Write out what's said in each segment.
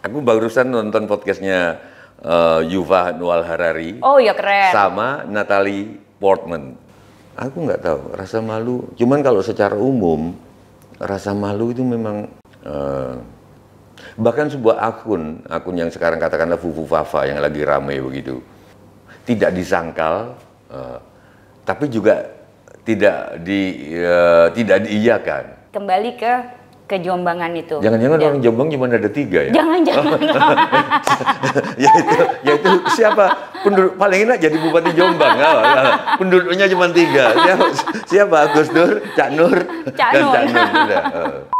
Aku barusan nonton podcastnya uh, Yuva Nual Harari. Oh ya keren. Sama Natalie Portman. Aku nggak tahu rasa malu. Cuman kalau secara umum rasa malu itu memang uh, bahkan sebuah akun akun yang sekarang katakanlah Fufu Fafa yang lagi ramai begitu tidak disangkal uh, tapi juga tidak di uh, tidak diiyakan. Kembali ke kejombangan itu. Jangan-jangan ya. orang Jombang cuma ada tiga ya? Jangan-jangan. ya itu, ya itu siapa? Penduduk paling enak jadi bupati Jombang. Ya, ya. Penduduknya cuma tiga. Siapa? siapa? Gus Dur, Cak Nur, Cak dan Nur. Cak Nur.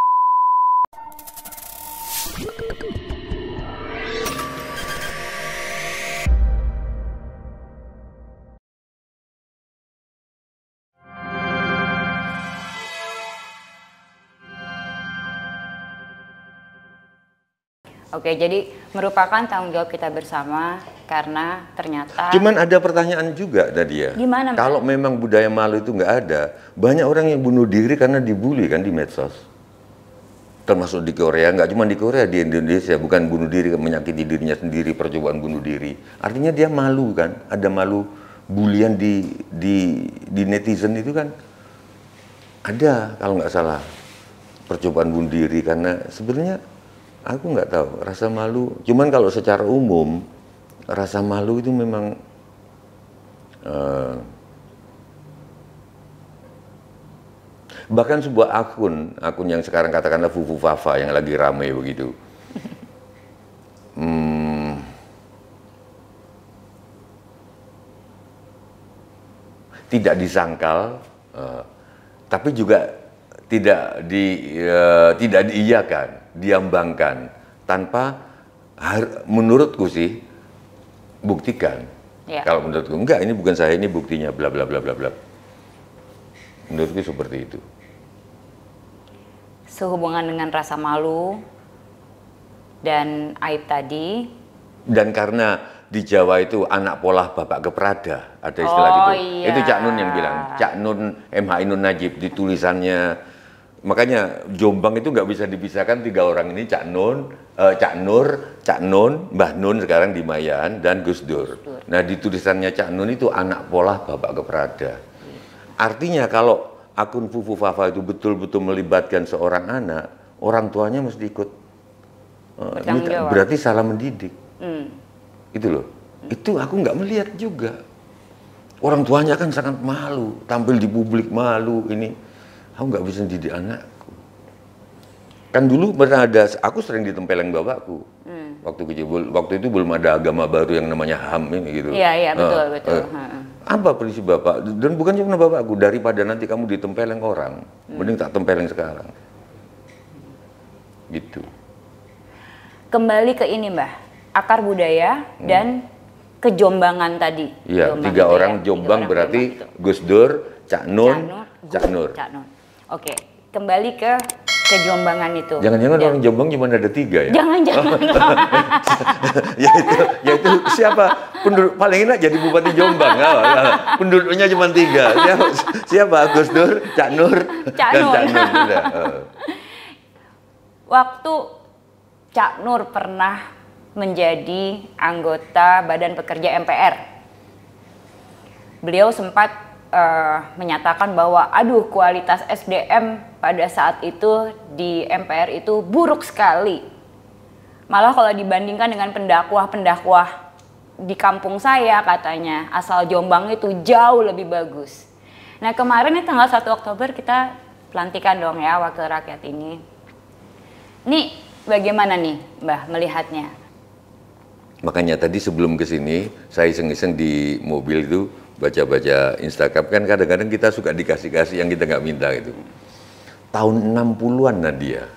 Oke, jadi merupakan tanggung jawab kita bersama karena ternyata. Cuman ada pertanyaan juga tadi ya. Gimana? Kalau memang budaya malu itu nggak ada, banyak orang yang bunuh diri karena dibully kan di medsos. Termasuk di Korea, nggak cuma di Korea, di Indonesia bukan bunuh diri menyakiti dirinya sendiri percobaan bunuh diri. Artinya dia malu kan, ada malu bulian di di di netizen itu kan ada kalau nggak salah percobaan bunuh diri karena sebenarnya aku nggak tahu rasa malu cuman kalau secara umum rasa malu itu memang uh, bahkan sebuah akun akun yang sekarang katakanlah fufu fafa yang lagi ramai begitu hmm, tidak disangkal uh, tapi juga tidak di uh, tidak diiyakan diambangkan tanpa menurutku sih buktikan. Ya. Kalau menurutku enggak ini bukan saya ini buktinya bla bla bla bla bla. Menurutku seperti itu. Sehubungan dengan rasa malu dan aib tadi. Dan karena di Jawa itu anak pola bapak keprada ada istilah gitu. oh, itu iya. itu Cak Nun yang bilang Cak Nun MHI Nun Najib di tulisannya makanya Jombang itu nggak bisa dipisahkan tiga orang ini Cak Nun, uh, Cak Nur, Cak Nun, Mbah Nun sekarang di Mayan dan Gus Dur. Nah di tulisannya Cak Nun itu anak pola bapak keprada. Artinya kalau akun Fufu Fafa itu betul-betul melibatkan seorang anak, orang tuanya mesti ikut. Eh, ini berarti salah mendidik. Hmm. Itu loh. Hmm. Itu aku nggak melihat juga. Orang tuanya kan sangat malu, tampil di publik malu ini aku nggak bisa didik anakku kan dulu pernah ada aku sering ditempeleng bapakku hmm. waktu kecil waktu itu belum ada agama baru yang namanya ham ini gitu iya iya betul uh, betul eh, apa prinsip bapak dan bukan cuma bapakku daripada nanti kamu ditempeleng orang hmm. mending tak tempeleng sekarang gitu kembali ke ini mbah akar budaya hmm. dan kejombangan tadi iya tiga, orang ya. tiga orang jombang berarti Gus Dur Cak Nun Cak Nur, Cak Nur. Cak Nur. Oke, kembali ke kejombangan itu. Jangan-jangan orang Jombang cuma ada tiga ya? Jangan-jangan. yaitu, yaitu siapa? Penduduk paling enak jadi bupati Jombang. Ya, ya. Penduduknya cuma tiga. Siapa? Ya, siapa? Agus Dur, Cak Nur, Cak dan Nur. Cak Nur. Eh. Waktu Cak Nur pernah menjadi anggota Badan Pekerja MPR, beliau sempat uh, menyatakan bahwa aduh kualitas SDM pada saat itu di MPR itu buruk sekali. Malah kalau dibandingkan dengan pendakwah-pendakwah di kampung saya katanya asal Jombang itu jauh lebih bagus. Nah kemarin ini tanggal 1 Oktober kita pelantikan dong ya wakil rakyat ini. Nih bagaimana nih Mbah melihatnya? Makanya tadi sebelum ke sini saya iseng-iseng di mobil itu baca-baca Instagram kan kadang-kadang kita suka dikasih-kasih yang kita nggak minta gitu. Tahun 60-an Nadia,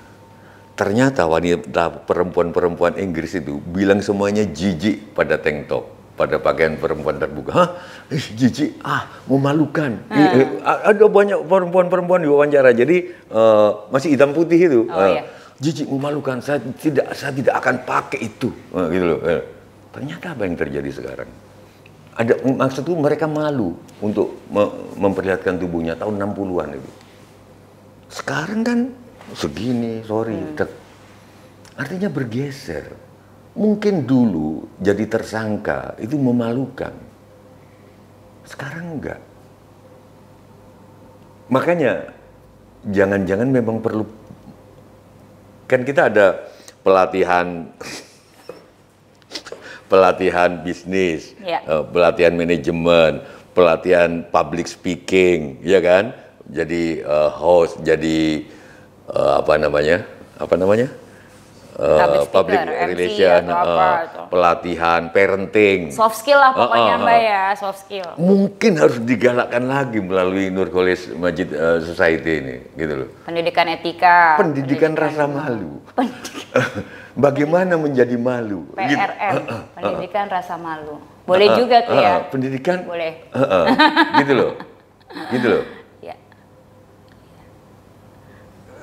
ternyata wanita perempuan-perempuan Inggris itu bilang semuanya jijik pada tank top, pada pakaian perempuan terbuka. Hah? Ih, jijik, ah, memalukan. Hmm. ada banyak perempuan-perempuan di diwawancara, jadi uh, masih hitam putih itu. Oh, uh, iya. Eh, jijik, memalukan, saya tidak, saya tidak akan pakai itu. Uh, gitu loh. Uh, ternyata apa yang terjadi sekarang? ada maksud maksudku mereka malu untuk me memperlihatkan tubuhnya tahun 60-an itu. Sekarang kan segini, sorry, hmm. artinya bergeser. Mungkin dulu jadi tersangka itu memalukan. Sekarang enggak. Makanya jangan-jangan memang perlu kan kita ada pelatihan pelatihan bisnis, yeah. Ya. uh, pelatihan manajemen, pelatihan public speaking, ya kan? Jadi uh, host, jadi uh, apa namanya? Apa namanya? uh, speaker, public relation, MC uh, eh, gitu. pelatihan, parenting. Soft skill lah pokoknya uh, uh, Mbak ah. ya, soft skill. Mungkin harus digalakkan lagi melalui Nur College Majid uh, eh, Society ini, gitu loh. Pendidikan etika. Pendidikan, pendidikan rasa malu. Pendidikan. Bagaimana menjadi malu? PRM, gitu. pendidikan rasa malu. Boleh juga tuh ya. Pendidikan. Boleh. Gitu loh. Gitu loh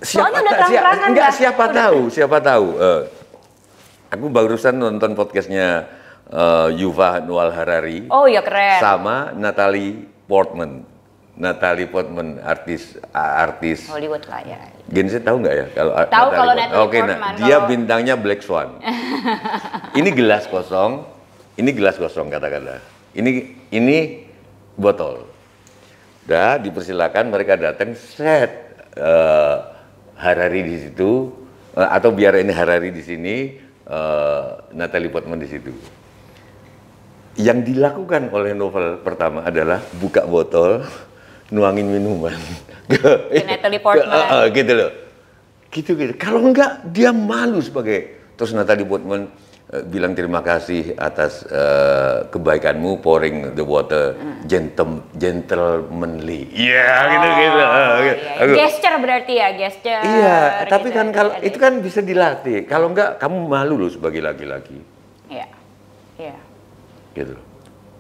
siapa, Soalnya udah terang enggak, kan? siapa tahu, siapa tahu. Uh, aku barusan nonton podcastnya uh, Yuva Nual Harari. Oh ya keren. Sama Natalie Portman. Natalie Portman artis artis Hollywood lah ya. Gen Z tahu nggak ya kalau tahu Natalie kalau Natalie Oke, Portman. Nah, dia kalau... Oh. bintangnya Black Swan. ini gelas kosong, ini gelas kosong katakanlah Ini ini botol. Dah dipersilakan mereka datang set uh, Harari di situ eh, atau biar ini Harari di sini, uh, Natalie Portman di situ. Yang dilakukan oleh novel pertama adalah buka botol, nuangin minuman ke, ke Natalie Portman. uh, uh, gitu loh. Gitu gitu. Kalau enggak dia malu sebagai terus Natalie Portman Eh, bilang terima kasih atas uh, kebaikanmu pouring the water hmm. gentle gentlemanly. Iya yeah, gitu, oh, gitu gitu. Uh, Iya. iya. gesture berarti ya, gesture. Iya, gitu, tapi kan gitu, kan kalau gitu. itu kan bisa dilatih. Kalau enggak kamu malu loh sebagai laki-laki. Iya. Iya. Gitu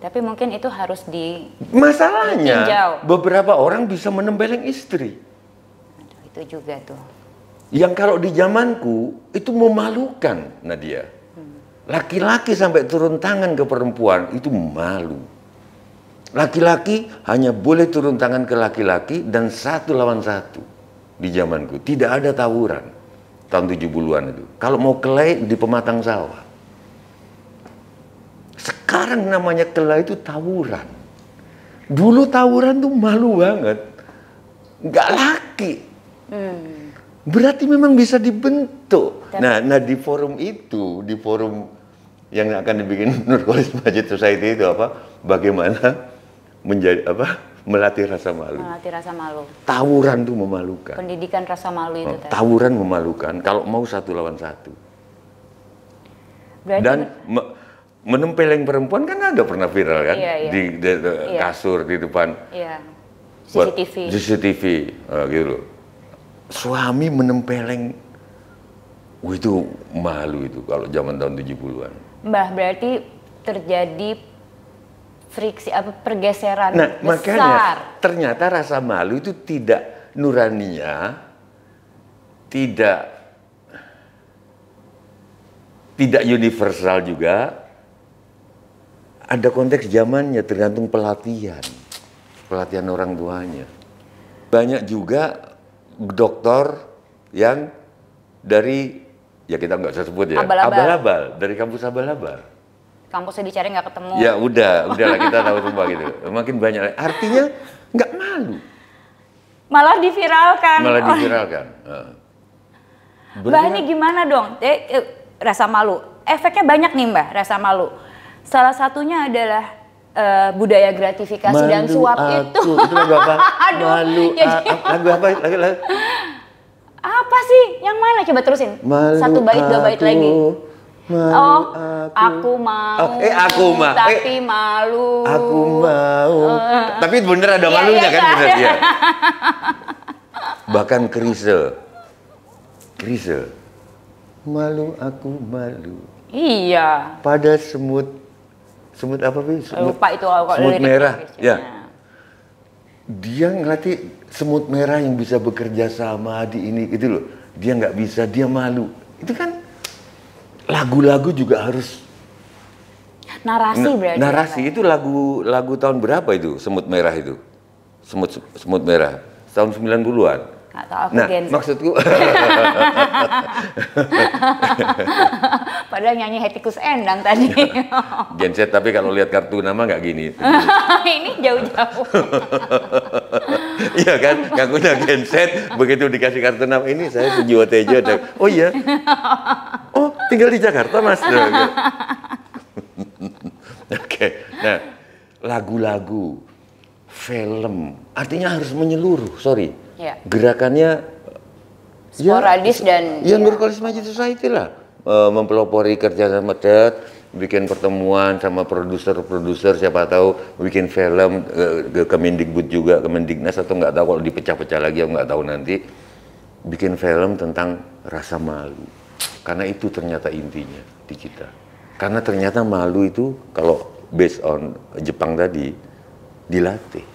Tapi mungkin itu harus di Masalahnya beberapa orang bisa menempeleng istri. Aduh, itu juga tuh. Yang kalau di zamanku itu memalukan Nadia Laki-laki sampai turun tangan ke perempuan itu malu. Laki-laki hanya boleh turun tangan ke laki-laki dan satu lawan satu di zamanku. Tidak ada tawuran tahun 70-an itu. Kalau mau kelai di pematang sawah. Sekarang namanya kelai itu tawuran. Dulu tawuran tuh malu banget. Nggak laki. Hmm. Berarti memang bisa dibentuk. nah, nah di forum itu, di forum yang akan dibikin Nurkolis Majid Society itu apa? Bagaimana menjadi apa? Melatih rasa malu. Melatih rasa malu. Tawuran tuh memalukan. Pendidikan rasa malu itu. Oh, tawuran memalukan. Kalau mau satu lawan satu. Berarti Dan me menempeleng perempuan kan ada pernah viral kan iya, iya. di, di, di iya. kasur di depan. Iya. CCTV. CCTV uh, ah, gitu loh. Suami menempeleng Wih itu malu itu kalau zaman tahun 70-an. Mbah berarti terjadi friksi apa pergeseran nah, besar. makanya ternyata rasa malu itu tidak nuraninya tidak tidak universal juga. Ada konteks zamannya tergantung pelatihan. Pelatihan orang tuanya. Banyak juga dokter yang dari ya kita nggak usah sebut ya. Abal-abal. Dari kampus abal-abal. Kampusnya dicari nggak ketemu. Ya udah, udahlah kita tahu semua gitu. Makin banyak. Artinya nggak malu. Malah diviralkan. Malah diviralkan. Oh. Mbak ini gimana dong? Eh, eh, rasa malu. Efeknya banyak nih Mbak, rasa malu. Salah satunya adalah uh, budaya gratifikasi malu dan suap aku. itu. itu lagu apa? Aduh. Malu. Ya, lagu apa? Lagu, lagu. Apa sih? Yang mana? Coba terusin. Malu Satu bait, dua bait lagi. Malu oh, aku, aku mau. Oh, eh aku mau. Eh, tapi eh, malu. Aku mau. Uh, tapi bener ada iya, malunya iya, kan iya. bener dia. Bahkan krisel krisel Malu aku malu. Iya. Pada semut semut apa sih? Lupa itu kalau semut merah. Ya dia ngelatih semut merah yang bisa bekerja sama di ini itu loh dia nggak bisa dia malu itu kan lagu-lagu juga harus narasi na berarti narasi itu lagu lagu tahun berapa itu semut merah itu semut semut merah tahun 90-an tahu nah, Gen Z. maksudku. Padahal nyanyi Hetikus Endang tadi. Iya. Gen Z tapi kalau lihat kartu nama nggak gini. Ini jauh-jauh. iya kan, ngaku Gen Z begitu dikasih kartu nama ini saya sejiwa tejo dan oh iya. Oh, tinggal di Jakarta, Mas. Oke. Okay. Nah, lagu-lagu, film, artinya harus menyeluruh, sorry yeah. gerakannya ya, sporadis ya, dan ya, ya. Nurkolis majid Society lah e, mempelopori kerja sama Ted bikin pertemuan sama produser-produser siapa tahu bikin film ke, ke Kemendikbud juga Mendiknas atau nggak tahu kalau dipecah-pecah lagi aku nggak tahu nanti bikin film tentang rasa malu karena itu ternyata intinya di kita karena ternyata malu itu kalau based on Jepang tadi dilatih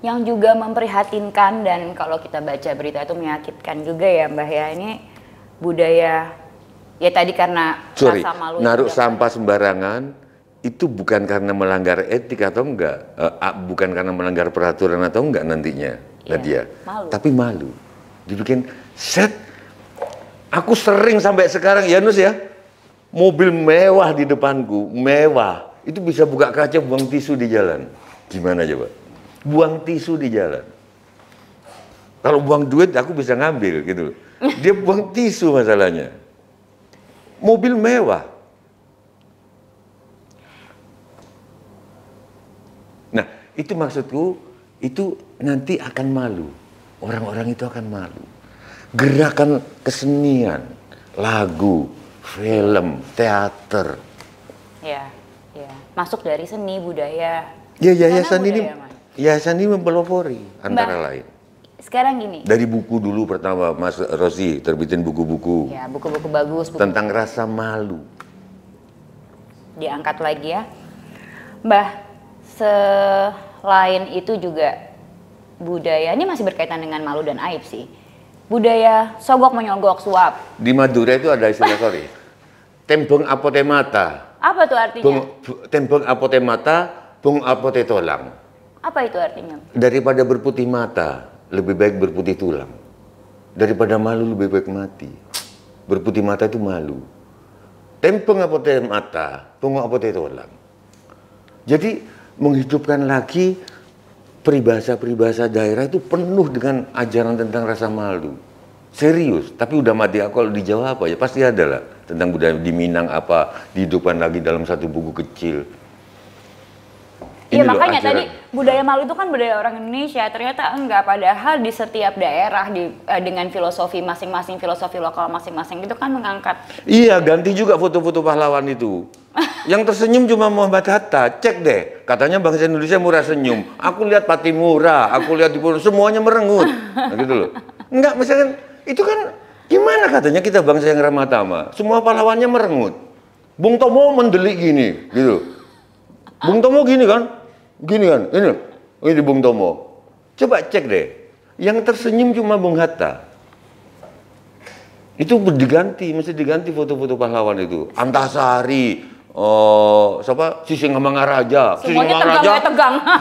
yang juga memprihatinkan dan kalau kita baca berita itu menyakitkan juga ya mbak ya ini budaya ya tadi karena Sorry, naruh sampah kan. sembarangan itu bukan karena melanggar etik atau enggak uh, bukan karena melanggar peraturan atau enggak nantinya ya, Nadia malu. tapi malu dibikin set aku sering sampai sekarang Yanus ya mobil mewah di depanku mewah itu bisa buka kaca buang tisu di jalan gimana coba buang tisu di jalan. Kalau buang duit aku bisa ngambil gitu. Dia buang tisu masalahnya. Mobil mewah. Nah, itu maksudku itu nanti akan malu. Orang-orang itu akan malu. Gerakan kesenian, lagu, film, teater. Ya, ya. Masuk dari seni budaya. Ya, yayasan ini Ya Sandi mempelopori antara Mbak, lain. Sekarang gini. Dari buku dulu pertama Mas Rosi terbitin buku-buku. Ya buku-buku bagus. Buku tentang rasa malu. Diangkat lagi ya, Mbah. Selain itu juga budaya ini masih berkaitan dengan malu dan aib sih. Budaya sogok menyogok suap. Di Madura itu ada istilah sorry. Tembong apote Apa tuh artinya? Bung, tembong apote mata, bung apote apa itu artinya? Daripada berputih mata, lebih baik berputih tulang. Daripada malu, lebih baik mati. Berputih mata itu malu. Tempeng apa tem mata, tunggu apa tulang. Jadi menghidupkan lagi peribahasa-peribahasa daerah itu penuh dengan ajaran tentang rasa malu. Serius, tapi udah mati akal di Jawa apa ya? Pasti ada lah tentang budaya di Minang apa, dihidupkan lagi dalam satu buku kecil Iya makanya loh, tadi budaya malu itu kan budaya orang Indonesia ternyata enggak padahal di setiap daerah di eh, dengan filosofi masing-masing filosofi lokal masing-masing itu kan mengangkat. Iya ganti juga foto-foto pahlawan itu. Yang tersenyum cuma Muhammad Hatta cek deh katanya bangsa Indonesia murah senyum. Aku lihat pati murah aku lihat di semuanya merengut nah, gitu loh. Enggak misalkan itu kan gimana katanya kita bangsa yang ramah tamah semua pahlawannya merengut. Bung Tomo mendelik gini gitu. Bung Tomo gini kan, Gini kan, ini, ini Bung Tomo. Coba cek deh, yang tersenyum cuma Bung Hatta. Itu diganti, mesti diganti foto-foto pahlawan itu. Antasari, oh, siapa? sisi ngamangaraja Semuanya ngamangaraja tegang, ya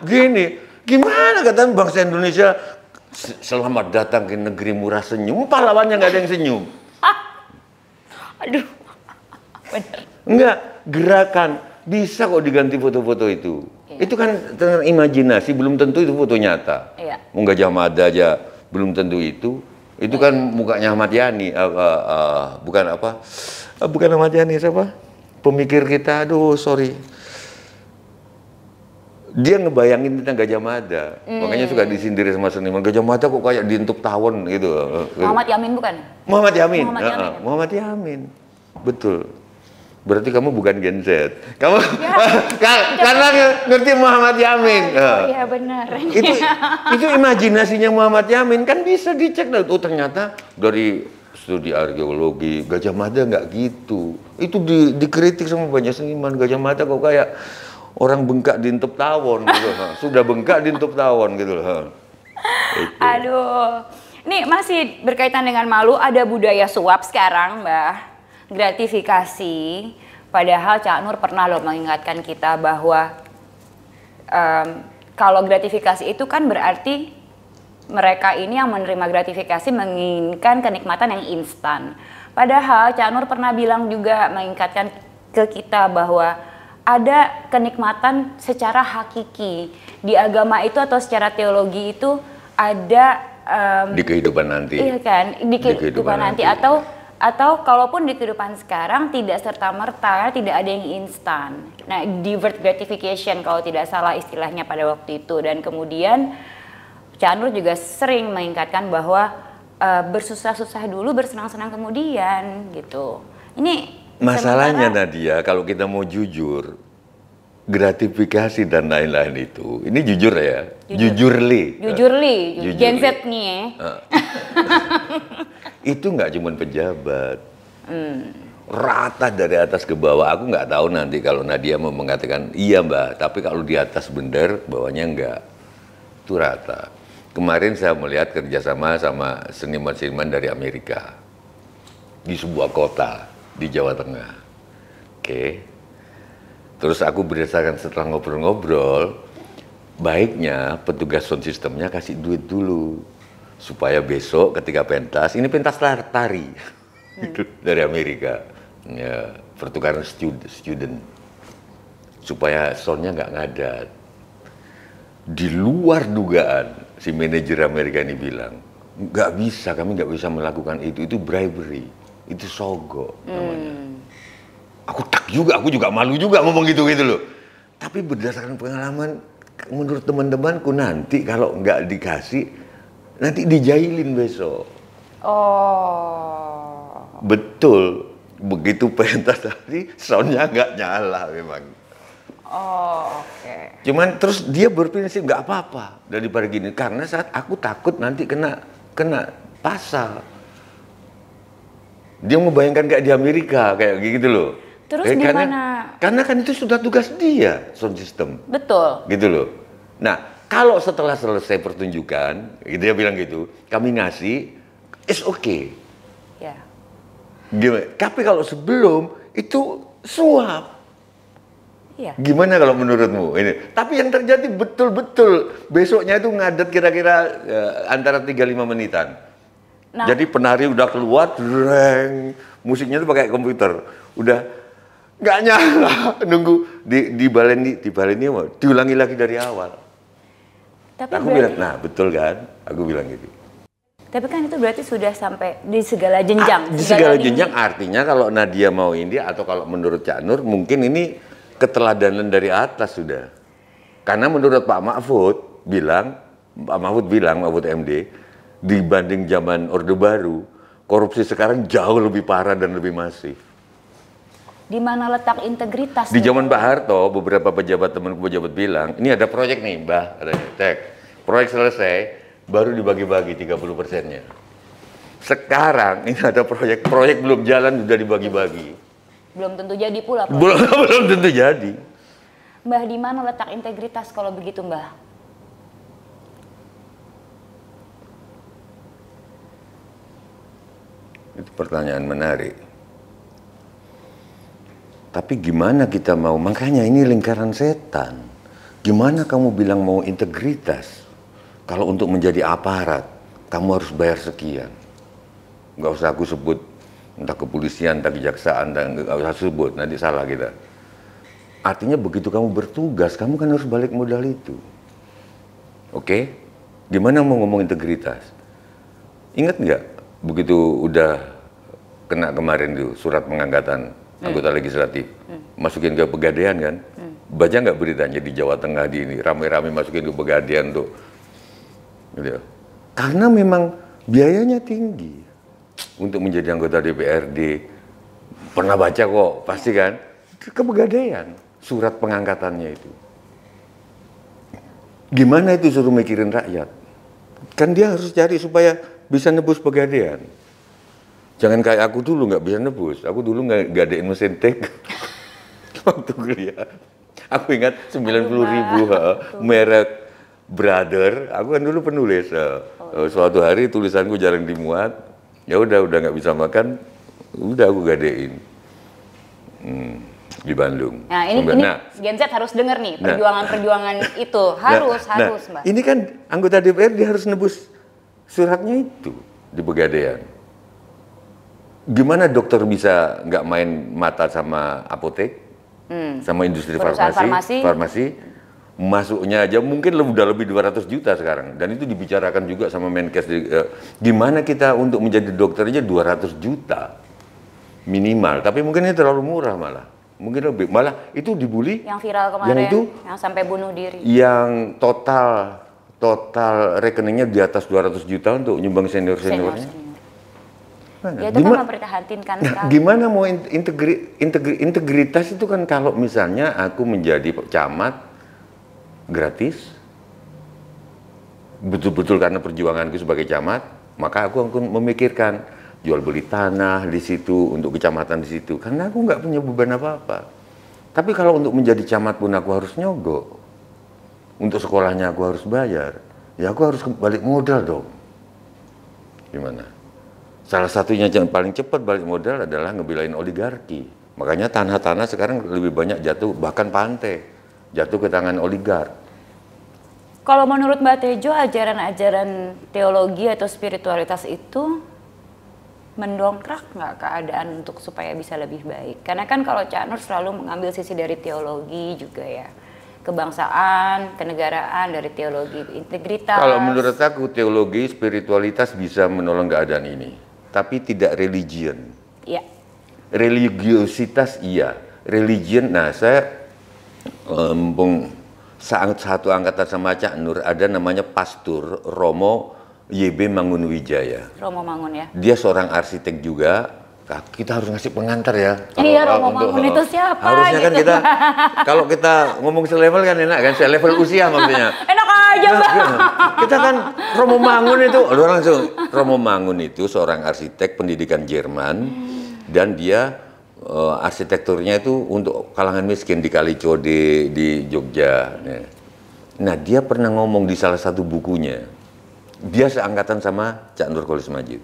Gini, gimana kata bangsa Indonesia selamat datang ke negeri murah senyum, pahlawannya nggak ada yang senyum. Aduh, Enggak, gerakan bisa kok diganti foto-foto itu. Iya. Itu kan tentang imajinasi, belum tentu itu foto nyata. Iya. Mau Gajah Mada aja belum tentu itu. Itu kan iya. kan mukanya Ahmad Yani, uh, uh, uh, bukan apa? Uh, bukan Ahmad Yani siapa? Pemikir kita, aduh sorry. Dia ngebayangin tentang Gajah Mada, mm. makanya suka disindir sama seniman. Gajah Mada kok kayak diintuk tawon gitu. Muhammad Yamin bukan? Muhammad Yamin. Muhammad Yamin. Uh, uh, Muhammad Yamin. Betul berarti kamu bukan Gen Z. Kamu ya, karena ngerti Muhammad Yamin. Iya oh, iya, benar. Itu itu imajinasinya Muhammad Yamin kan bisa dicek dan oh ternyata dari studi arkeologi Gajah Mada nggak gitu. Itu di, dikritik sama banyak seniman Gajah Mada kok kayak orang bengkak di entep tawon gitu. Sudah bengkak di entep tawon gitu loh. Aduh. Nih masih berkaitan dengan malu ada budaya suap sekarang, Mbah gratifikasi. Padahal Cak Nur pernah loh mengingatkan kita bahwa um, kalau gratifikasi itu kan berarti mereka ini yang menerima gratifikasi menginginkan kenikmatan yang instan. Padahal Cak Nur pernah bilang juga mengingatkan ke kita bahwa ada kenikmatan secara hakiki di agama itu atau secara teologi itu ada um, di kehidupan nanti. Iya kan? Di, di kehidupan, kehidupan nanti, nanti atau atau kalaupun di kehidupan sekarang tidak serta merta tidak ada yang instan. Nah, divert gratification kalau tidak salah istilahnya pada waktu itu dan kemudian Chanur juga sering mengingatkan bahwa uh, bersusah-susah dulu bersenang-senang kemudian gitu. Ini masalahnya sementara, Nadia kalau kita mau jujur gratifikasi dan lain-lain itu. Ini jujur ya. Jujur. Jujurli. Jujurli. Jujur Gen nih ya. ah. itu nggak cuma pejabat. Hmm. Rata dari atas ke bawah. Aku nggak tahu nanti kalau Nadia mau mengatakan iya mbak, tapi kalau di atas bener, bawahnya nggak. Itu rata. Kemarin saya melihat kerjasama sama seniman-seniman dari Amerika di sebuah kota di Jawa Tengah. Oke. Terus aku berdasarkan setelah ngobrol-ngobrol, baiknya petugas sound systemnya kasih duit dulu supaya besok ketika pentas ini pentas tari hmm. dari Amerika ya, pertukaran student, student supaya soundnya nggak ngadat di luar dugaan si manajer Amerika ini bilang nggak bisa kami nggak bisa melakukan itu itu bribery itu sogo namanya hmm. aku tak juga aku juga malu juga ngomong gitu gitu loh tapi berdasarkan pengalaman menurut teman-temanku nanti kalau nggak dikasih nanti dijailin besok. Oh. Betul. Begitu pentas tadi, soundnya nggak nyala memang. Oh, oke. Okay. Cuman terus dia berprinsip nggak apa-apa daripada gini karena saat aku takut nanti kena kena pasal. Dia membayangkan kayak di Amerika kayak gitu loh. Terus eh, di mana? Karena kan itu sudah tugas dia sound system. Betul. Gitu loh. Nah, kalau setelah selesai pertunjukan, dia gitu ya, bilang gitu, kami ngasih, it's okay. Ya. Gimana? Tapi kalau sebelum itu suap. Iya. Gimana kalau menurutmu ini? Tapi yang terjadi betul-betul besoknya itu ngadet kira-kira uh, antara 3-5 menitan. Nah. Jadi penari udah keluar, dreng, musiknya itu pakai komputer. Udah nggak nyala nunggu di di baleni di baleni diulangi lagi dari awal. Tapi nah, aku berarti... bilang, nah betul kan? Aku bilang gitu. Tapi kan itu berarti sudah sampai di segala jenjang. Ah, di segala, segala jenjang ini. artinya kalau Nadia mau ini atau kalau menurut Cak Nur mungkin ini keteladanan dari atas sudah. Karena menurut Pak Mahfud bilang, Pak Mahfud bilang, Mahfud MD, dibanding zaman Orde Baru, korupsi sekarang jauh lebih parah dan lebih masif di mana letak integritas? Di zaman Pak Harto, beberapa pejabat teman pejabat bilang, ini ada proyek nih, Mbah, ada cek. Proyek selesai, baru dibagi-bagi 30 persennya. Sekarang ini ada proyek, proyek belum jalan sudah dibagi-bagi. Belum tentu jadi pula. Belum, belum tentu jadi. Mbah, di mana letak integritas kalau begitu, Mbah? Itu pertanyaan menarik. Tapi gimana kita mau? Makanya ini lingkaran setan. Gimana kamu bilang mau integritas? Kalau untuk menjadi aparat, kamu harus bayar sekian. Nggak usah aku sebut entah kepolisian, entah kejaksaan, entah nggak usah sebut, nanti salah kita. Artinya begitu kamu bertugas, kamu kan harus balik modal itu. Oke? Okay? Gimana mau ngomong integritas? Ingat nggak begitu udah kena kemarin tuh surat pengangkatan anggota eh. legislatif eh. masukin ke pegadaian kan eh. baca nggak beritanya di Jawa Tengah di ini rame-rame masukin ke pegadaian tuh gitu. karena memang biayanya tinggi untuk menjadi anggota DPRD pernah baca kok pasti kan ke pegadaian surat pengangkatannya itu gimana itu suruh mikirin rakyat kan dia harus cari supaya bisa nebus pegadaian jangan kayak aku dulu nggak bisa nebus aku dulu nggak gadein mesin tek waktu kuliah aku ingat sembilan puluh ribu ha, merek brother aku kan dulu penulis ha. Oh. Eh, suatu hari tulisanku jarang dimuat ya udah udah nggak bisa makan udah aku gadein hmm, di Bandung nah ini, Sembilan. ini nah, Gen Z harus dengar nih nah. perjuangan-perjuangan nah, itu harus nah, harus nah, mbak ini kan anggota DPR dia harus nebus suratnya itu di Pegadaian gimana dokter bisa nggak main mata sama apotek, hmm. sama industri farmasi, farmasi, farmasi masuknya aja mungkin udah lebih 200 juta sekarang dan itu dibicarakan juga sama Menkes eh, gimana kita untuk menjadi dokter aja 200 juta minimal tapi mungkin ini terlalu murah malah mungkin lebih malah itu dibully yang viral kemarin yang itu yang sampai bunuh diri yang total total rekeningnya di atas 200 juta untuk nyumbang senior seniornya senior. Ya itu Gima, kan mempertahankan nah, sekali. Gimana mau integri, integri, integritas itu kan kalau misalnya aku menjadi camat gratis, betul-betul karena perjuanganku sebagai camat, maka aku akan memikirkan jual beli tanah di situ untuk kecamatan di situ karena aku nggak punya beban apa-apa. Tapi kalau untuk menjadi camat pun aku harus nyogok. Untuk sekolahnya aku harus bayar. Ya aku harus balik modal dong. Gimana? Salah satunya yang paling cepat balik modal adalah ngebilain oligarki. Makanya tanah-tanah sekarang lebih banyak jatuh, bahkan pantai jatuh ke tangan oligark. Kalau menurut Mbak Tejo, ajaran-ajaran teologi atau spiritualitas itu mendongkrak nggak keadaan untuk supaya bisa lebih baik? Karena kan kalau Cak Nur selalu mengambil sisi dari teologi juga ya kebangsaan, kenegaraan dari teologi integritas. Kalau menurut aku teologi spiritualitas bisa menolong keadaan ini tapi tidak religion. Iya. Religiositas iya, religion. Nah, saya mumpung um, satu angkatan sama Cak Nur ada namanya Pastur Romo YB Mangunwijaya. Romo Mangun ya. Dia seorang arsitek juga. Nah, kita harus ngasih pengantar ya. Iya, Romo untuk, Mangun itu siapa? Harusnya kan gitu. kan kita kalau kita ngomong selevel kan enak kan, selevel usia maksudnya. Iya, iya. Kita kan Romo Mangun itu, lu langsung Romo Mangun itu seorang arsitek pendidikan Jerman dan dia uh, arsitekturnya itu untuk kalangan miskin di Kalicode di Jogja. Nah, nah, dia pernah ngomong di salah satu bukunya. Dia seangkatan sama Cak Kholis Majid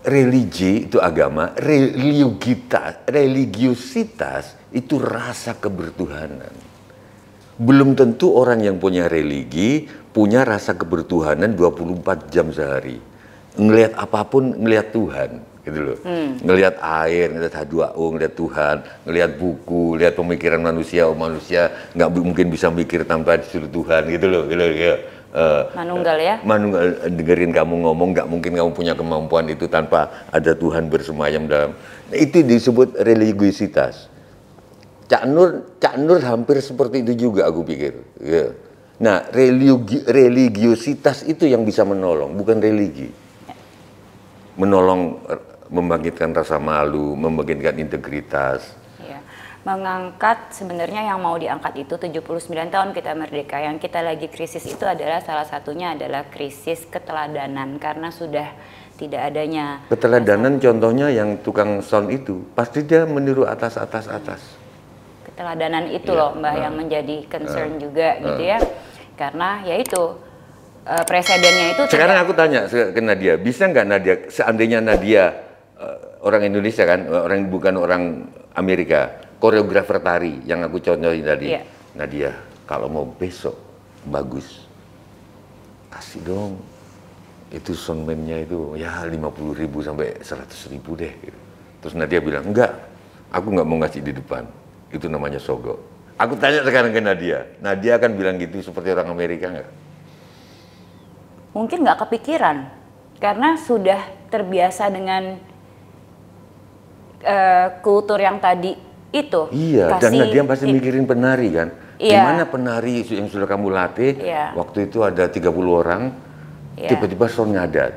religi itu agama, religiositas, religiositas itu rasa kebertuhanan belum tentu orang yang punya religi punya rasa kebertuhanan 24 jam sehari. Ngelihat apapun ngelihat Tuhan gitu loh. Hmm. Ngelihat air, ngelihat H2O, ngelihat Tuhan, ngelihat buku, lihat pemikiran manusia, oh manusia nggak mungkin bisa mikir tanpa disuruh Tuhan gitu loh. Gitu loh gitu. Uh, manunggal ya eh, manunggal eh, dengerin kamu ngomong nggak mungkin kamu punya kemampuan itu tanpa ada Tuhan bersemayam dalam nah, itu disebut religiositas Cak Nur, Cak Nur hampir seperti itu juga aku pikir. Yeah. Nah, religi, religiositas itu yang bisa menolong, bukan religi. Menolong eh, membangkitkan rasa malu, membangkitkan integritas. Ya. Mengangkat sebenarnya yang mau diangkat itu 79 tahun kita merdeka. Yang kita lagi krisis itu adalah salah satunya adalah krisis keteladanan karena sudah tidak adanya keteladanan contohnya yang tukang sound itu pasti dia meniru atas atas atas. Hmm keteladanan itu yeah. loh mbak uh. Nah. yang menjadi concern uh. juga uh. gitu ya karena ya itu uh, presidennya itu sekarang tidak... aku tanya ke Nadia bisa nggak Nadia seandainya Nadia uh, orang Indonesia kan eh, orang bukan orang Amerika koreografer tari yang aku contohin tadi yeah. Nadia kalau mau besok bagus kasih dong itu soundman itu ya lima puluh ribu sampai seratus ribu deh gitu. terus Nadia bilang enggak aku nggak mau ngasih di depan itu namanya sogo. Aku tanya sekarang ke Nadia, Nadia akan bilang gitu seperti orang Amerika nggak? Mungkin nggak kepikiran, karena sudah terbiasa dengan uh, kultur yang tadi itu. Iya, kasih, dan Nadia pasti mikirin penari kan? Iya. Gimana penari yang sudah kamu latih, iya. waktu itu ada 30 orang, iya. tiba-tiba iya. sound ngadat.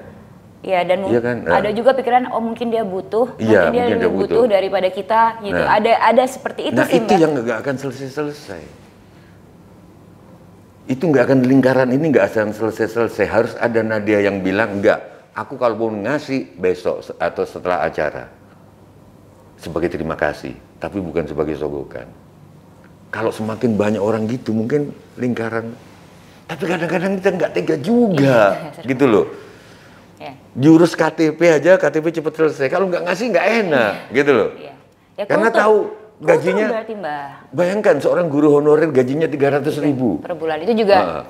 Iya dan iya kan? nah. ada juga pikiran oh mungkin dia butuh, iya, mungkin dia mungkin butuh. butuh daripada kita gitu. Nah, ada ada seperti itu nah, sih. Nah itu yang nggak akan selesai-selesai. Itu nggak akan lingkaran ini nggak akan selesai-selesai. Harus ada Nadia yang bilang nggak. Aku kalau kalaupun ngasih besok atau setelah acara sebagai terima kasih, tapi bukan sebagai sogokan. Kalau semakin banyak orang gitu mungkin lingkaran. Tapi kadang-kadang kita nggak tega juga, iya, gitu loh Jurus KTP aja KTP cepet selesai kalau nggak ngasih nggak enak iya. gitu loh iya. ya, karena kultur, tahu gajinya berarti, mbak. bayangkan seorang guru honorer gajinya tiga ratus ribu iya, per bulan itu juga nah,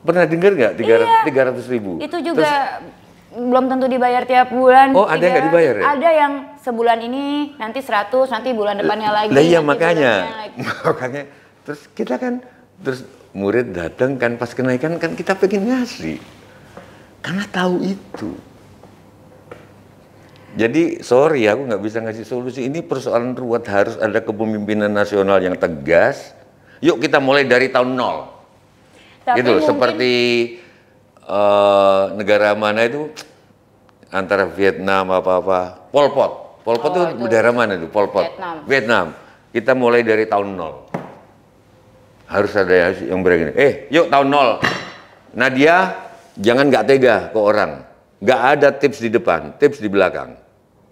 pernah dengar nggak iya. tiga ratus ribu itu juga Terus, belum tentu dibayar tiap bulan. Oh, ada yang iya. nggak dibayar ya? Ada yang sebulan ini nanti 100, nanti bulan depannya lagi. Lah iya makanya. Makanya terus kita kan terus murid datang kan pas kenaikan kan kita pengen ngasih. Karena tahu itu. Jadi sorry aku nggak bisa ngasih solusi. Ini persoalan ruwet harus ada kepemimpinan nasional yang tegas. Yuk kita mulai dari tahun nol. Tapi gitu seperti uh, negara mana itu antara Vietnam apa apa. Pol Pot. Pol Pot oh, itu, itu negara mana itu? Pol Pot. Vietnam. Vietnam. Kita mulai dari tahun nol. Harus ada yang berani. Eh, yuk tahun nol. Nadia, jangan nggak tega ke orang. Nggak ada tips di depan, tips di belakang.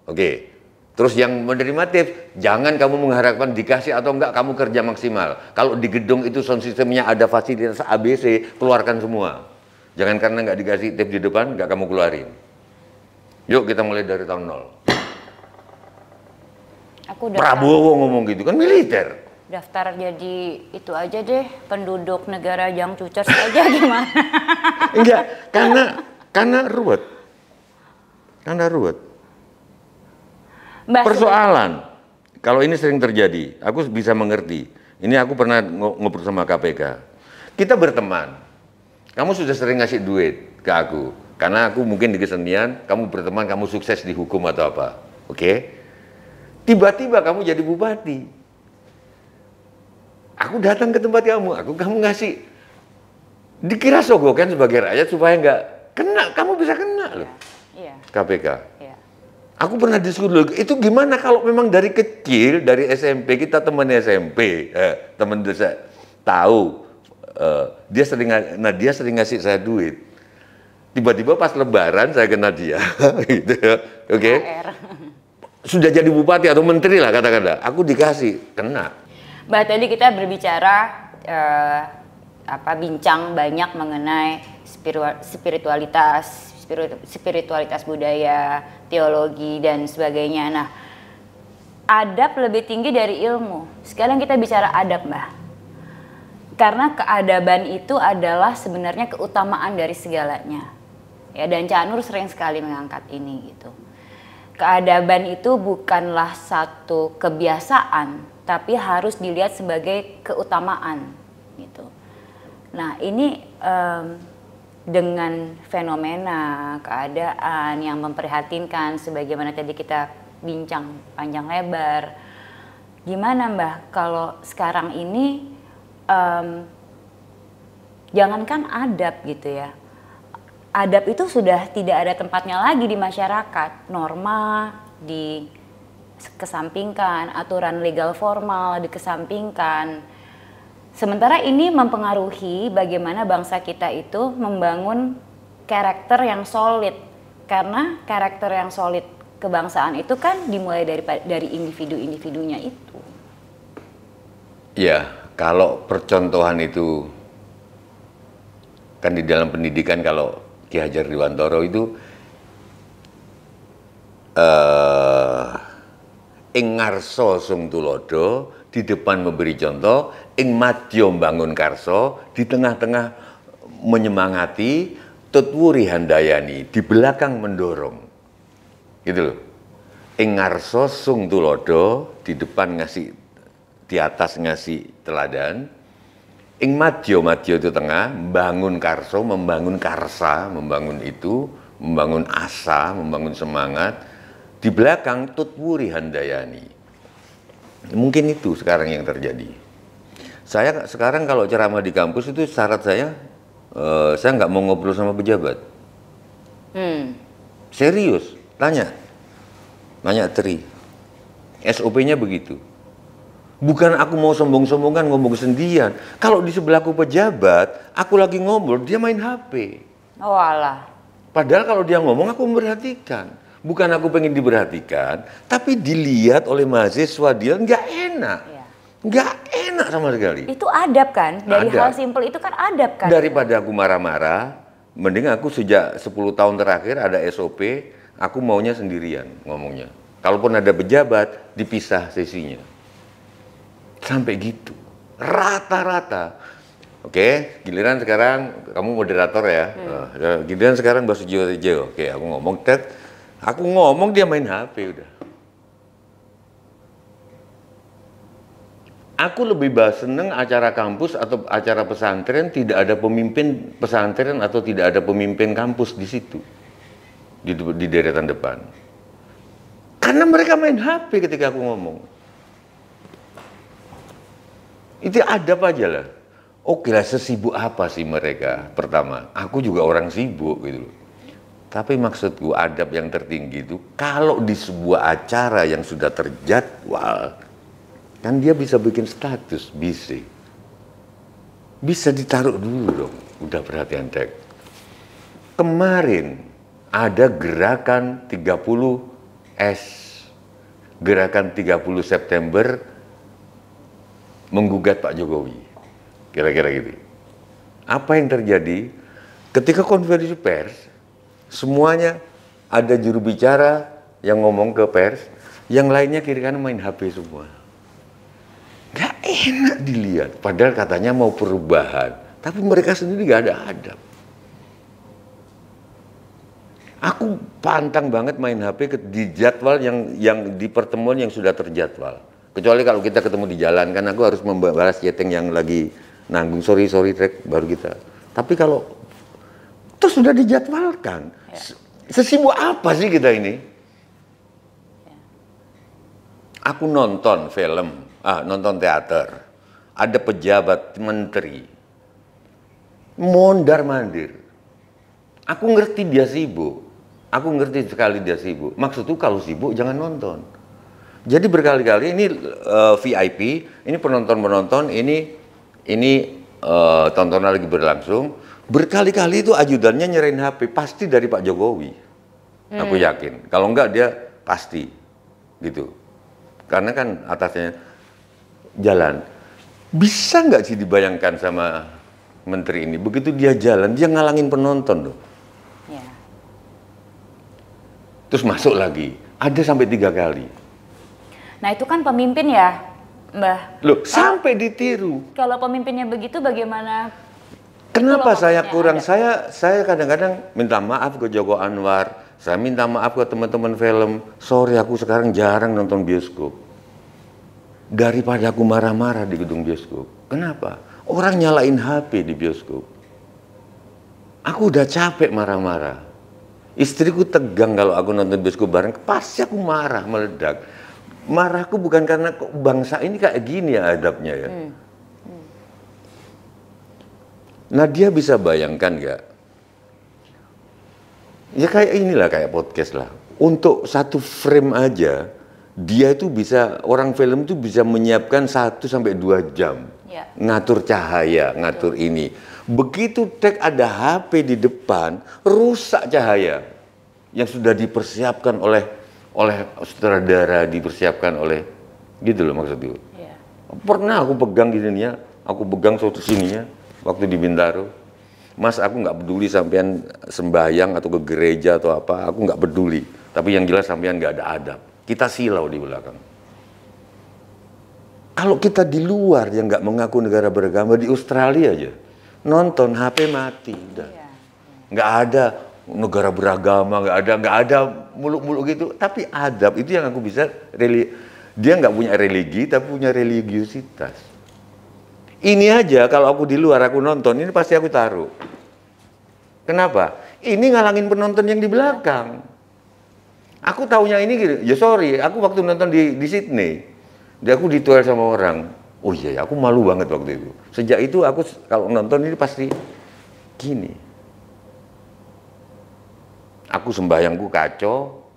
Oke. Terus yang menerima tips, jangan kamu mengharapkan dikasih atau enggak kamu kerja maksimal. Kalau di gedung itu sound systemnya ada fasilitas ABC, keluarkan semua. Jangan karena enggak dikasih tips di depan, enggak kamu keluarin. Yuk kita mulai dari tahun nol. Aku udah Prabowo tahu. ngomong gitu kan militer daftar jadi itu aja deh penduduk negara yang cucer saja gimana? Enggak, karena karena ruwet. Karena ruwet. Mbak Persoalan kalau ini sering terjadi, aku bisa mengerti. Ini aku pernah ngobrol sama KPK. Kita berteman. Kamu sudah sering ngasih duit ke aku karena aku mungkin di kesenian, kamu berteman, kamu sukses di hukum atau apa. Oke? Okay? Tiba-tiba kamu jadi bupati Aku datang ke tempat kamu, aku kamu ngasih. Dikira sogokan sebagai rakyat supaya nggak kena, kamu bisa kena loh. Yeah. Iya. KPK. Yeah. Aku pernah diskusi dulu, itu gimana kalau memang dari kecil, dari SMP, kita teman SMP, eh, teman desa, tahu, eh, dia sering, nah dia sering ngasih saya duit. Tiba-tiba pas lebaran saya kena dia, gitu ya, oke. Okay? sudah jadi bupati atau menteri lah katakanlah, aku dikasih, kena. Mbak tadi kita berbicara uh, apa bincang banyak mengenai spiritualitas, spiritualitas budaya, teologi dan sebagainya. Nah, adab lebih tinggi dari ilmu. Sekarang kita bicara adab, Mbak. Karena keadaban itu adalah sebenarnya keutamaan dari segalanya. Ya, dan Canur sering sekali mengangkat ini gitu. Keadaban itu bukanlah satu kebiasaan, tapi harus dilihat sebagai keutamaan gitu. Nah ini um, dengan fenomena keadaan yang memprihatinkan, sebagaimana tadi kita bincang panjang lebar, gimana mbah kalau sekarang ini um, jangankan adab gitu ya, adab itu sudah tidak ada tempatnya lagi di masyarakat, norma di kesampingkan aturan legal formal dikesampingkan. Sementara ini mempengaruhi bagaimana bangsa kita itu membangun karakter yang solid. Karena karakter yang solid kebangsaan itu kan dimulai dari dari individu-individunya itu. Ya, kalau percontohan itu kan di dalam pendidikan kalau Ki Hajar Dewantoro itu uh, ing ngarso sung tulodo di depan memberi contoh ing matio bangun karso di tengah-tengah menyemangati tutwuri handayani di belakang mendorong gitu loh ing ngarso sung tulodo di depan ngasih di atas ngasih teladan ing Matio matio itu tengah bangun karso membangun karsa membangun itu membangun asa membangun semangat di belakang Tutwuri Handayani. Mungkin itu sekarang yang terjadi. Saya sekarang kalau ceramah di kampus itu syarat saya, uh, saya nggak mau ngobrol sama pejabat. Hmm. Serius, tanya, tanya Tri. SOP-nya begitu. Bukan aku mau sombong-sombongan ngomong sendirian Kalau di sebelahku pejabat, aku lagi ngobrol, dia main HP. Oh alah. Padahal kalau dia ngomong, aku memperhatikan Bukan aku pengen diperhatikan, tapi dilihat oleh mahasiswa dia nggak enak. Ya. Nggak enak sama sekali. Itu adab kan? Dari adab. hal simpel itu kan adab kan? Daripada aku marah-marah, mending aku sejak 10 tahun terakhir ada SOP, aku maunya sendirian ngomongnya. Kalaupun ada pejabat, dipisah sesinya. Sampai gitu. Rata-rata. Oke, giliran sekarang kamu moderator ya. Hmm. Eh, giliran sekarang Mbak Jio. Oke, aku ngomong tet Aku ngomong dia main HP udah. Aku lebih bahas seneng acara kampus atau acara pesantren tidak ada pemimpin pesantren atau tidak ada pemimpin kampus di situ di, di deretan depan. Karena mereka main HP ketika aku ngomong. Itu apa aja lah. Oke lah sesibuk apa sih mereka? Pertama, aku juga orang sibuk gitu loh. Tapi maksud gue adab yang tertinggi itu kalau di sebuah acara yang sudah terjadwal, kan dia bisa bikin status, bisa. Bisa ditaruh dulu dong, udah perhatian tek. Kemarin ada gerakan 30 S, gerakan 30 September menggugat Pak Jokowi. Kira-kira gitu. Apa yang terjadi? Ketika konferensi pers, semuanya ada juru bicara yang ngomong ke pers, yang lainnya kiri kanan main HP semua. Gak enak dilihat, padahal katanya mau perubahan, tapi mereka sendiri gak ada adab. Aku pantang banget main HP ke, di jadwal yang yang di pertemuan yang sudah terjadwal. Kecuali kalau kita ketemu di jalan kan aku harus membalas chatting yang lagi nanggung sorry sorry track baru kita. Tapi kalau itu sudah dijadwalkan. Ya. Sesibuk apa sih kita ini? Ya. Aku nonton film, ah, nonton teater. Ada pejabat menteri. Mondar mandir. Aku ngerti dia sibuk. Aku ngerti sekali dia sibuk. Maksudku kalau sibuk jangan nonton. Jadi berkali-kali ini uh, eh, VIP, ini penonton-penonton, ini ini uh, tontonan lagi berlangsung Berkali-kali itu ajudannya nyerahin HP, pasti dari Pak Jokowi. Hmm. Aku yakin. Kalau enggak dia pasti gitu. Karena kan atasnya jalan. Bisa nggak sih dibayangkan sama menteri ini? Begitu dia jalan, dia ngalangin penonton tuh. Ya. Terus masuk lagi. Ada sampai tiga kali. Nah itu kan pemimpin ya, Mbah. Loh, sampai ditiru. Kalau pemimpinnya begitu bagaimana Kenapa saya kurang? Ada. Saya saya kadang-kadang minta maaf ke Joko Anwar, saya minta maaf ke teman-teman film. Sorry aku sekarang jarang nonton bioskop. Daripada aku marah-marah di gedung bioskop. Kenapa? Orang nyalain HP di bioskop. Aku udah capek marah-marah. Istriku tegang kalau aku nonton bioskop bareng, pasti aku marah meledak. Marahku bukan karena bangsa ini kayak gini ya adabnya ya. Hmm Nah dia bisa bayangkan nggak? Ya kayak inilah kayak podcast lah. Untuk satu frame aja dia itu bisa orang film itu bisa menyiapkan satu sampai dua jam. Ya. Ngatur cahaya, ngatur Betul. ini. Begitu tek ada HP di depan, rusak cahaya yang sudah dipersiapkan oleh oleh sutradara, dipersiapkan oleh gitu loh maksudnya. Pernah aku pegang ya, aku pegang suatu sininya, waktu di Bintaro. Mas, aku nggak peduli sampean sembahyang atau ke gereja atau apa, aku nggak peduli. Tapi yang jelas sampean nggak ada adab. Kita silau di belakang. Kalau kita di luar yang nggak mengaku negara beragama di Australia aja, nonton HP mati, udah. Iya, iya. Nggak ada negara beragama, nggak ada, nggak ada muluk-muluk gitu. Tapi adab itu yang aku bisa, dia nggak punya religi tapi punya religiositas. Ini aja kalau aku di luar aku nonton, ini pasti aku taruh. Kenapa? Ini ngalangin penonton yang di belakang. Aku taunya ini gitu, ya sorry, aku waktu nonton di, di Sydney, dia aku dituel sama orang. Oh iya, aku malu banget waktu itu. Sejak itu aku kalau nonton ini pasti gini. Aku sembahyangku kacau,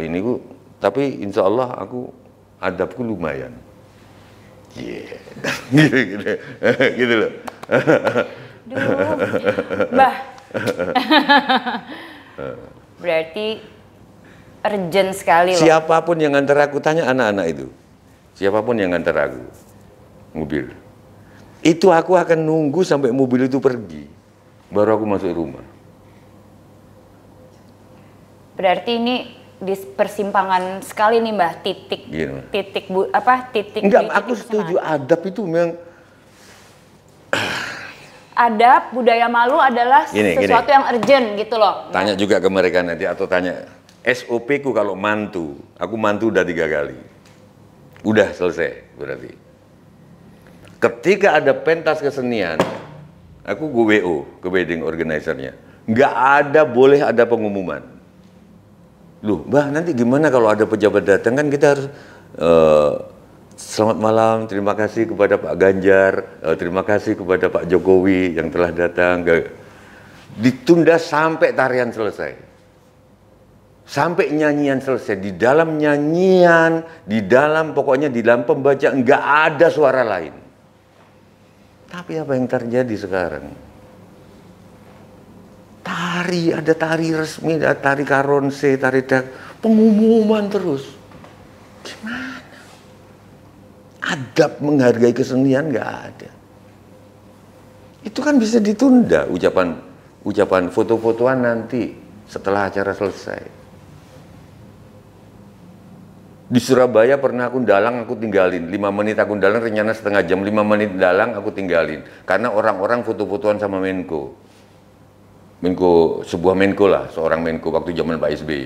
ini ku, tapi insya Allah aku adabku lumayan yeah. gitu, gitu. gitu. loh. Duh, Berarti urgent sekali loh. Siapapun yang antar aku tanya anak-anak itu. Siapapun yang antar aku mobil. Itu aku akan nunggu sampai mobil itu pergi. Baru aku masuk rumah. Berarti ini di persimpangan sekali nih mbah titik Gini. titik bu, apa titik enggak titik aku setuju kesenangan. adab itu memang adab budaya malu adalah gini, sesuatu gini. yang urgent gitu loh tanya juga ke mereka nanti atau tanya SOP ku kalau mantu aku mantu udah tiga kali udah selesai berarti ketika ada pentas kesenian aku gue WO ke wedding organizernya nggak ada boleh ada pengumuman Loh, Mbah, nanti gimana kalau ada pejabat datang kan kita harus uh, selamat malam, terima kasih kepada Pak Ganjar, uh, terima kasih kepada Pak Jokowi yang telah datang. Ditunda sampai tarian selesai. Sampai nyanyian selesai, di dalam nyanyian, di dalam pokoknya di dalam pembaca nggak ada suara lain. Tapi apa yang terjadi sekarang? tari, ada tari resmi, ada tari karonse, tari dak, pengumuman terus. Gimana? Adab menghargai kesenian nggak ada. Itu kan bisa ditunda ucapan ucapan foto-fotoan nanti setelah acara selesai. Di Surabaya pernah aku dalang, aku tinggalin. 5 menit aku dalang, rencana setengah jam. 5 menit dalang, aku tinggalin. Karena orang-orang foto-fotoan sama Menko. Menko sebuah Menko lah, seorang Menko waktu zaman Pak SBY.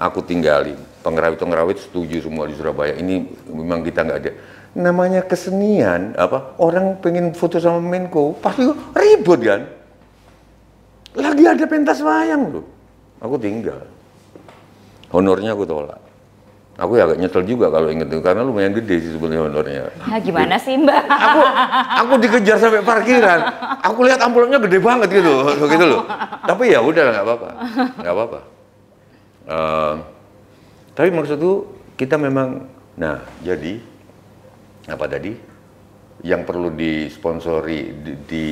Aku tinggalin pengrawit-pengrawit setuju semua di Surabaya. Ini memang kita nggak ada namanya kesenian apa orang pengen foto sama Menko pasti ribut kan lagi ada pentas wayang loh aku tinggal honornya aku tolak aku ya agak nyetel juga kalau inget itu karena lumayan gede sih sebenarnya honornya. Ya gimana sih mbak? Aku aku dikejar sampai parkiran. Aku lihat amplopnya gede banget gitu, gitu loh. Tapi ya udah nggak apa-apa, nggak apa-apa. Uh, tapi maksudku kita memang, nah jadi apa tadi? Yang perlu disponsori, di, di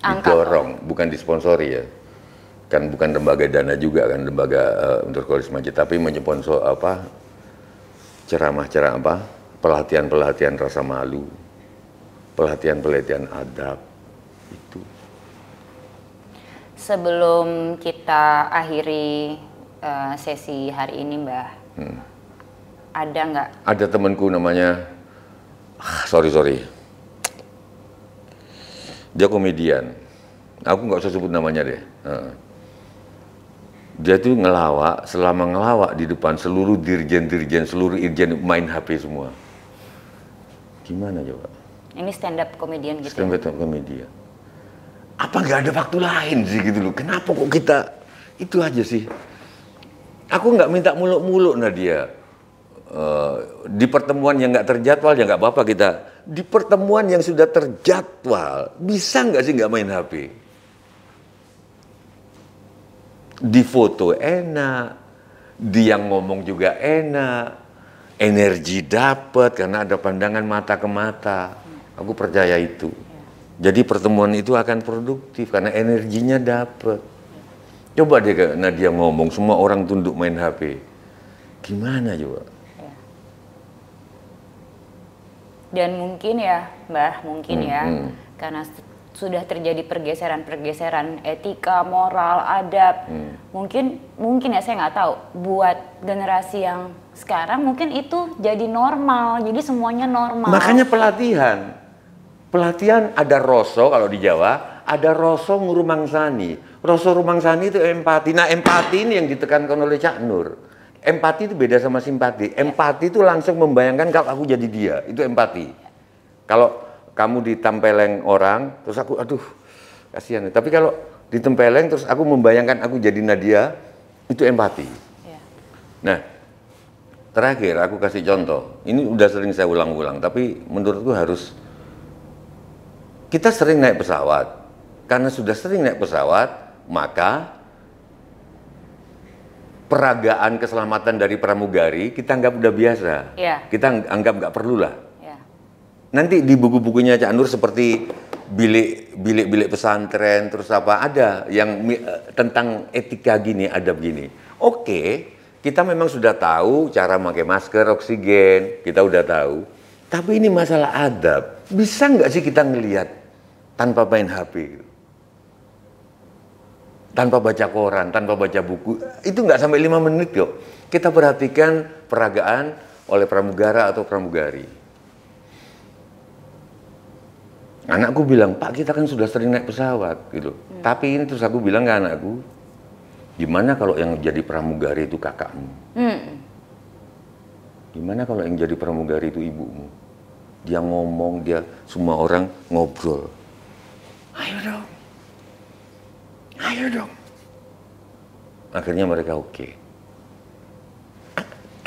Angkat. didorong, bukan disponsori ya kan bukan lembaga dana juga kan lembaga uh, untuk koalisi masjid tapi menyponsor apa ceramah-ceramah apa? Pelatihan-pelatihan rasa malu, pelatihan-pelatihan adab itu. Sebelum kita akhiri uh, sesi hari ini, Mbah, hmm. ada nggak? Ada temanku namanya, ah, sorry sorry, dia komedian. Aku nggak usah sebut namanya deh. Uh dia tuh ngelawak selama ngelawak di depan seluruh dirjen-dirjen seluruh irjen main HP semua gimana coba ini stand up comedian gitu ya? stand up komedian. comedian apa nggak ada waktu lain sih gitu loh kenapa kok kita itu aja sih aku nggak minta muluk-muluk Nadia Uh, di pertemuan yang nggak terjadwal ya nggak apa-apa kita di pertemuan yang sudah terjadwal bisa nggak sih nggak main HP? di foto enak, di yang ngomong juga enak, energi dapat karena ada pandangan mata ke mata. Aku percaya itu. Iya. Jadi pertemuan itu akan produktif karena energinya dapat. Coba deh Kak Nadia ngomong, semua orang tunduk main HP. Gimana coba? Iya. Dan mungkin ya, Mbah, mungkin hmm, ya, hmm. karena sudah terjadi pergeseran-pergeseran etika, moral, adab. Hmm. Mungkin mungkin ya saya nggak tahu. Buat generasi yang sekarang mungkin itu jadi normal. Jadi semuanya normal. Makanya pelatihan. Pelatihan ada rosso kalau di Jawa, ada rosso ngurumangsani. Rosso rumangsani itu empati. Nah, empati ini yang ditekankan oleh Cak Nur. Empati itu beda sama simpati. Ya. Empati itu langsung membayangkan kalau aku jadi dia. Itu empati. Kalau kamu ditempeleng orang, terus aku aduh kasihan. Ya. Tapi kalau ditempeleng terus aku membayangkan aku jadi Nadia, itu empati. Yeah. Nah, terakhir aku kasih contoh. Ini udah sering saya ulang-ulang, tapi menurutku harus kita sering naik pesawat. Karena sudah sering naik pesawat, maka peragaan keselamatan dari pramugari kita anggap udah biasa. Yeah. Kita anggap nggak perlu lah nanti di buku-bukunya Cak Nur seperti bilik bilik pesantren terus apa ada yang uh, tentang etika gini adab gini. Oke, kita memang sudah tahu cara memakai masker, oksigen, kita udah tahu. Tapi ini masalah adab. Bisa nggak sih kita ngelihat tanpa main HP? Gitu? Tanpa baca koran, tanpa baca buku. Itu nggak sampai lima menit yuk. Kita perhatikan peragaan oleh pramugara atau pramugari Anakku bilang, Pak kita kan sudah sering naik pesawat gitu. Hmm. Tapi ini terus aku bilang ke anakku, gimana kalau yang jadi pramugari itu kakakmu? Hmm. Gimana kalau yang jadi pramugari itu ibumu? Dia ngomong, dia semua orang ngobrol. Ayo dong, ayo dong. Akhirnya mereka oke. Okay.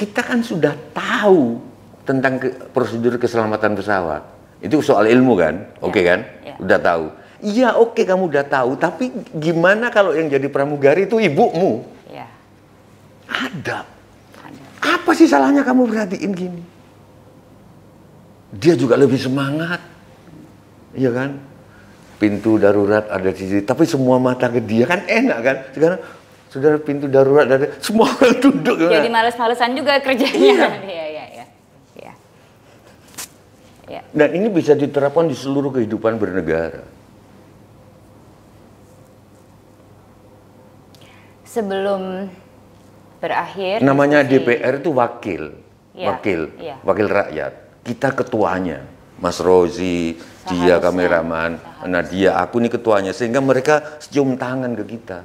Kita kan sudah tahu tentang ke, prosedur keselamatan pesawat itu soal ilmu kan? Ya. Oke okay, kan? Ya. Udah tahu. Iya oke okay, kamu udah tahu, tapi gimana kalau yang jadi pramugari itu ibumu? Ya. Ada. Apa sih salahnya kamu perhatiin gini? Dia juga lebih semangat. Iya kan? Pintu darurat ada di sini, tapi semua mata ke dia kan enak kan? Sekarang saudara pintu darurat ada semua orang duduk. Jadi males-malesan juga kerjanya. Iya. iya, iya. Ya. Dan ini bisa diterapkan di seluruh kehidupan bernegara. Sebelum berakhir. Namanya DPR itu wakil, ya. wakil, ya. wakil rakyat. Kita ketuanya, Mas Rozi, dia kameraman, Seharusnya. Nadia, aku ini ketuanya, sehingga mereka cium tangan ke kita.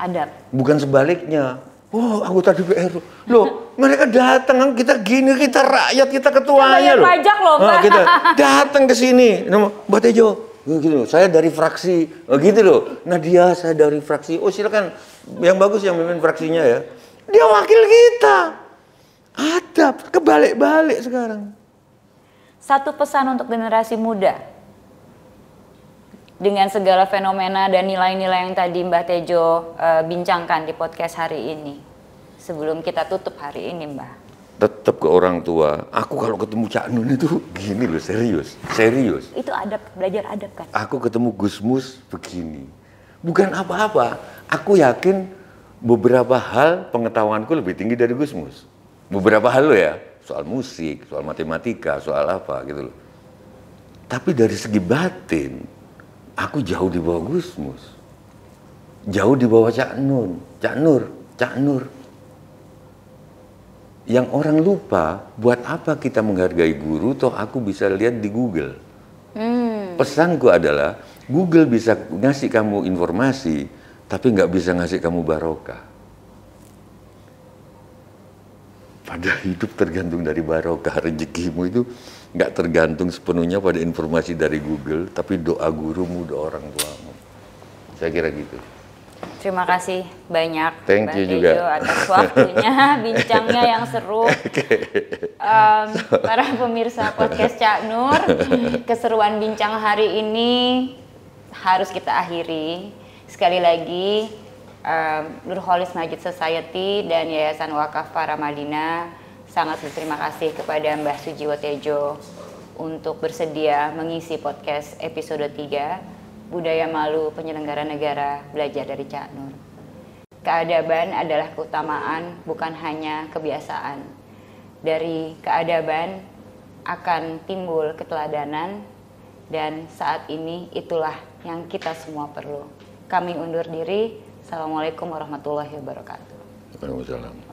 Adab. Bukan sebaliknya, Wow, anggota DPR. Loh, mereka datang kan kita gini, kita rakyat, kita ketuanya loh. pajak loh, oh, Pak. Nah, kita datang ke sini. Nama Mbak Tejo. Gitu loh, saya dari fraksi. Eh, gitu loh. Nadia saya dari fraksi. Oh, silakan yang bagus yang memimpin fraksinya ya. Dia wakil kita. Ada kebalik-balik sekarang. Satu pesan untuk generasi muda dengan segala fenomena dan nilai-nilai yang tadi Mbak Tejo uh, bincangkan di podcast hari ini. Sebelum kita tutup hari ini, Mbak. Tetap ke orang tua. Aku kalau ketemu Cak Nun itu gini loh, serius, serius. Itu adab, belajar adab kan? Aku ketemu Gusmus begini. Bukan apa-apa. Aku yakin beberapa hal pengetahuanku lebih tinggi dari Gusmus. Beberapa hal lo ya, soal musik, soal matematika, soal apa gitu loh. Tapi dari segi batin, aku jauh di bawah Gusmus, jauh di bawah Cak Nun, Cak Nur, Cak Nur. Yang orang lupa, buat apa kita menghargai guru, toh aku bisa lihat di Google. Hmm. Pesanku adalah, Google bisa ngasih kamu informasi, tapi nggak bisa ngasih kamu barokah. Pada hidup tergantung dari barokah rezekimu itu nggak tergantung sepenuhnya pada informasi dari Google, tapi doa gurumu, doa orang tuamu. Saya kira gitu. Terima kasih banyak Thank Mbak you Ejo juga. atas waktunya, bincangnya yang seru. Okay. Um, para pemirsa podcast Cak Nur, keseruan bincang hari ini harus kita akhiri. Sekali lagi, um, Nurholis Majid Society dan Yayasan Wakaf Para Madinah sangat berterima kasih kepada Mbah Sujiwo Tejo untuk bersedia mengisi podcast episode 3 Budaya Malu Penyelenggara Negara Belajar dari Cak Nur. Keadaban adalah keutamaan bukan hanya kebiasaan. Dari keadaban akan timbul keteladanan dan saat ini itulah yang kita semua perlu. Kami undur diri. Assalamualaikum warahmatullahi wabarakatuh. Waalaikumsalam.